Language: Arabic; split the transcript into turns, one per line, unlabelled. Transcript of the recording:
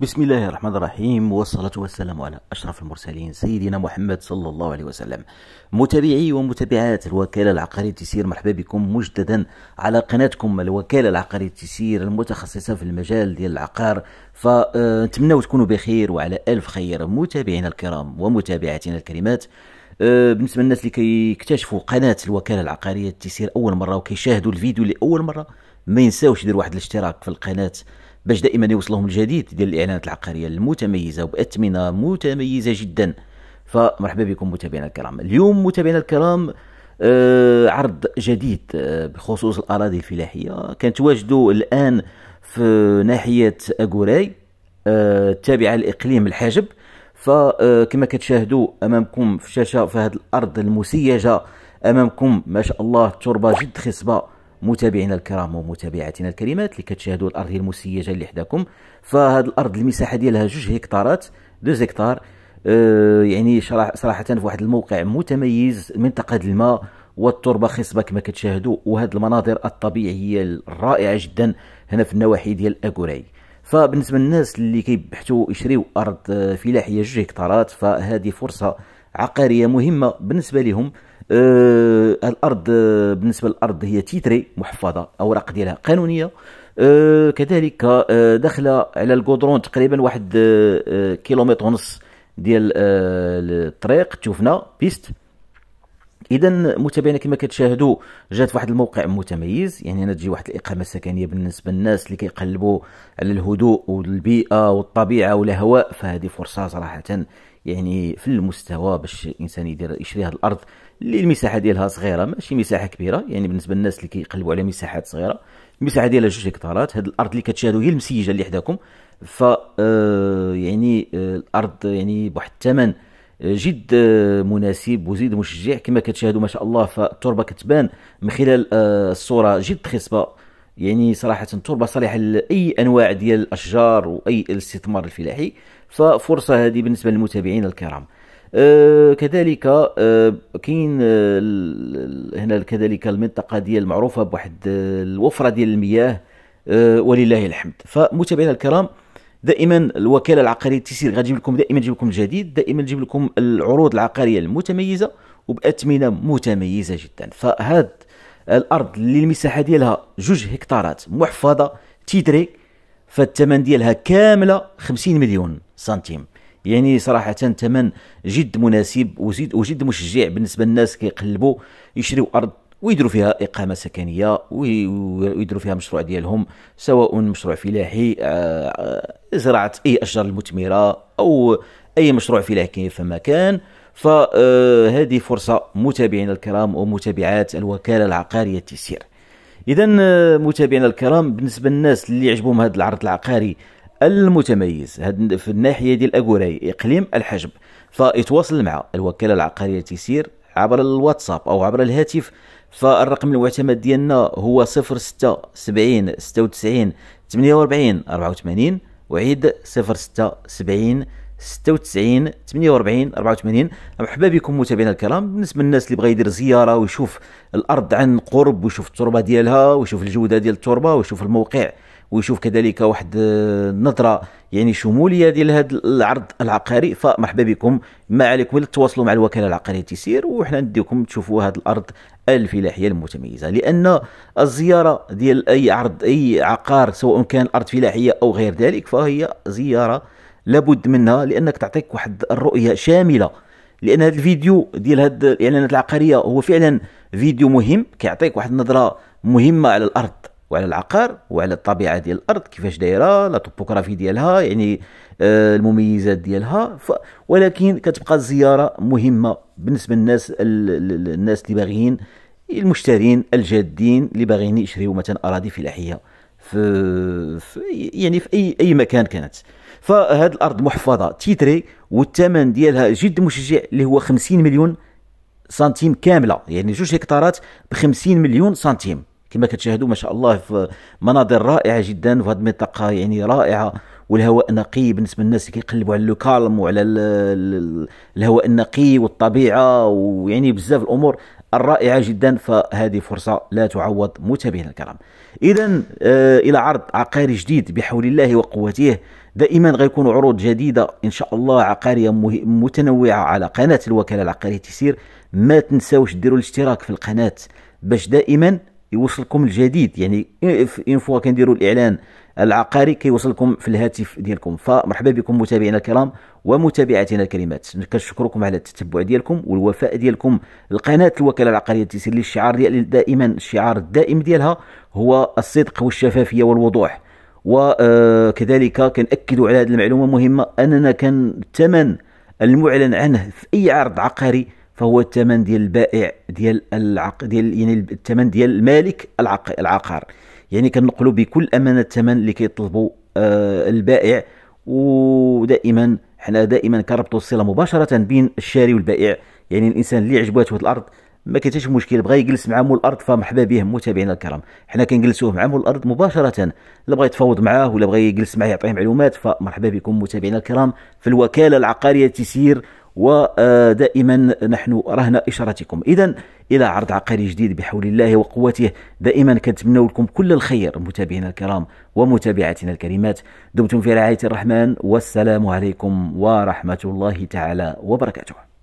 بسم الله الرحمن الرحيم والصلاة والسلام على أشرف المرسلين سيدنا محمد صلى الله عليه وسلم متابعي ومتابعات الوكالة العقارية تسير مرحبا بكم مجددا على قناتكم الوكالة العقارية تسير المتخصصة في المجال ديال العقار فنتمنى تكونوا بخير وعلى ألف خير متابعينا الكرام ومتابعاتنا الكريمات آه، بالنسبة للناس اللي كيكتشفوا قناة الوكالة العقارية تسير أول مرة وكيشاهدوا الفيديو لأول مرة ما ينساوش يدير واحد الاشتراك في القناة باش دائما يوصلهم الجديد ديال الاعلانات العقاريه المتميزه وباثمنه متميزه جدا فمرحبا بكم متابعينا الكرام اليوم متابعينا الكرام آه عرض جديد آه بخصوص الاراضي الفلاحيه كنتواجدوا الان في ناحيه اغوراي آه تابعه لاقليم الحاجب فكما آه، كتشاهدوا امامكم في الشاشه فهاد الارض المسيجه امامكم ما شاء الله تربه جد خصبه متابعينا الكرام ومتابعاتنا الكريمات اللي كتشاهدوا هي المسيجه اللي حداكم فهاد الارض المساحه ديالها جوج هكتارات دوز هكتار أه يعني صراحه في واحد الموقع متميز منطقه الماء والتربه خصبه كما كتشاهدوا وهاد المناظر الطبيعيه الرائعه جدا هنا في النواحي ديال اكوراي فبالنسبه للناس اللي كيبحثوا يشريوا ارض آه، فلاحيه جوج هكتارات فهذه فرصه عقاريه مهمه بالنسبه لهم آه، الارض آه، بالنسبه للارض هي تيتري محفظه اوراق ديالها قانونيه أه كذلك أه داخله على الكودرون تقريبا واحد آه،, أه كيلومتر ونص ديال الطريق تشوفنا بيست اذا متابعينا كما كتشاهدوا جات واحد الموقع متميز يعني هنا تجي واحد الاقامه السكنيه بالنسبه للناس اللي كيقلبوا على الهدوء والبيئه والطبيعه والهواء فهذه فرصه صراحه يعني في المستوى باش الانسان يدير يشري هذه الارض اللي المساحه ديالها صغيره ماشي مساحه كبيره يعني بالنسبه للناس اللي كيقلبوا على مساحات صغيره المساحه ديالها جوج هكتارات هذه الارض اللي كتشاهدوا هي المسيجه اللي حداكم ف آه، يعني آه، الارض يعني بواحد الثمن آه، جد مناسب وزيد مشجع كما كتشاهدوا ما شاء الله فالتربه كتبان من خلال الصوره جد خصبه يعني صراحه تربه صالحه لاي انواع ديال الاشجار واي الاستثمار الفلاحي ففرصه هذه بالنسبه للمتابعين الكرام أه كذلك أه كاين أه هنا كذلك المنطقه ديال معروفه بواحد أه، الوفره ديال المياه أه، ولله الحمد فمتابعينا الكرام دائما الوكاله العقاريه تيسير غادي لكم دائما تجيب لكم الجديد دائما تجيب لكم العروض العقاريه المتميزه وباثمنه متميزه جدا فهذا الارض اللي المساحه ديالها جوج هكتارات محفظه تيدري فالثمن ديالها كامله 50 مليون سنتيم يعني صراحة ثمن جد مناسب وجد وجد مشجع بالنسبة للناس كيقلبوا يشريوا أرض ويديروا فيها إقامة سكنية ويديروا فيها مشروع ديالهم سواء مشروع فلاحي آه، آه، زراعة أي أشجار المثمرة أو أي مشروع فلاحي في مكان فهذه فرصة متابعينا الكرام ومتابعات الوكالة العقارية تيسير إذا آه، متابعينا الكرام بالنسبة للناس اللي عجبهم هذا العرض العقاري المتميز في الناحية ديال أكوراي إقليم الحجب فيتواصل مع الوكالة العقارية تيسير عبر الواتساب أو عبر الهاتف فالرقم المعتمد ديالنا هو 06 70 96 48 84 وعيد 06 70 96 48 84 مرحبا بكم متابعينا الكرام بالنسبه للناس اللي بغى يدير زياره ويشوف الارض عن قرب ويشوف التربه ديالها ويشوف الجوده ديال التربه ويشوف الموقع ويشوف كذلك واحد النظره آه، يعني شموليه ديال هذا العرض العقاري فمرحبا بكم ما عليكم الا تتواصلوا مع الوكاله العقاريه تيسير وحنا نديكم تشوفوا هذه الارض الفلاحيه المتميزه لان الزياره ديال اي عرض اي عقار سواء كان ارض فلاحيه او غير ذلك فهي زياره لابد منها لانك تعطيك واحد الرؤيه شامله لان هذا الفيديو ديال هاد الاعلانات العقاريه هو فعلا فيديو مهم كيعطيك واحد النظره مهمه على الارض وعلى العقار وعلى الطبيعه ديال الارض كيفاش دايره لا توبوغرافي ديالها يعني آه المميزات ديالها ف... ولكن كتبقى الزياره مهمه بالنسبه للناس ال... الناس اللي باغيين المشترين الجادين اللي باغيين يشريوا مثلا اراضي فلاحيه في, في يعني في اي اي مكان كانت فهاد الارض محفظه تيتري والثمن ديالها جد مشجع اللي هو 50 مليون سنتيم كامله يعني جوج هكتارات ب 50 مليون سنتيم كما كتشاهدوا ما شاء الله في مناظر رائعه جدا في هذه المنطقه يعني رائعه والهواء نقي بالنسبه للناس اللي كيقلبوا على لوكالم وعلى الهواء النقي والطبيعه ويعني بزاف الامور الرائعه جدا فهذه فرصه لا تعوض متابعينا الكرام اذا آه الى عرض عقاري جديد بحول الله وقوته دائما غيكون عروض جديده ان شاء الله عقاريه متنوعه على قناه الوكاله العقاريه تسير ما تنساوش ديروا الاشتراك في القناه باش دائما يوصلكم الجديد يعني اون فوا كنديروا الاعلان العقاري كيوصلكم في الهاتف ديالكم فمرحبا بكم متابعينا الكرام ومتابعاتنا الكريمات كنشكركم على التتبع ديالكم والوفاء ديالكم لقناه الوكاله العقاريه التيسير لي الشعار ديال دائما الشعار الدائم ديالها هو الصدق والشفافيه والوضوح وكذلك آه، كنأكدوا على هذه المعلومه مهمه اننا كان الثمن المعلن عنه في اي عرض عقاري فهو الثمن ديال البائع ديال العق ديال يعني الثمن ديال المالك العق العقار يعني كنقلوا بكل امانه الثمن اللي كيطلبوا آه البائع ودائما حنا دائما كربطوا الصله مباشره بين الشاري والبائع يعني الانسان اللي عجبته هذه الارض ما كاينش مشكل بغى يجلس مع مول الارض فمرحبا به متابعينا الكرام حنا كنجلسوه مع مول الارض مباشره لا بغى يتفاوض معاه ولا بغى يجلس معاه يعطيه معلومات فمرحبا بكم متابعينا الكرام في الوكاله العقاريه تسير ودائما نحن رهن إشارتكم إذا إلى عرض عقاري جديد بحول الله وقوته دائما كنتمنى لكم كل الخير متابعينا الكرام ومتابعاتنا الكريمات دمتم في رعاية الرحمن والسلام عليكم ورحمة الله تعالى وبركاته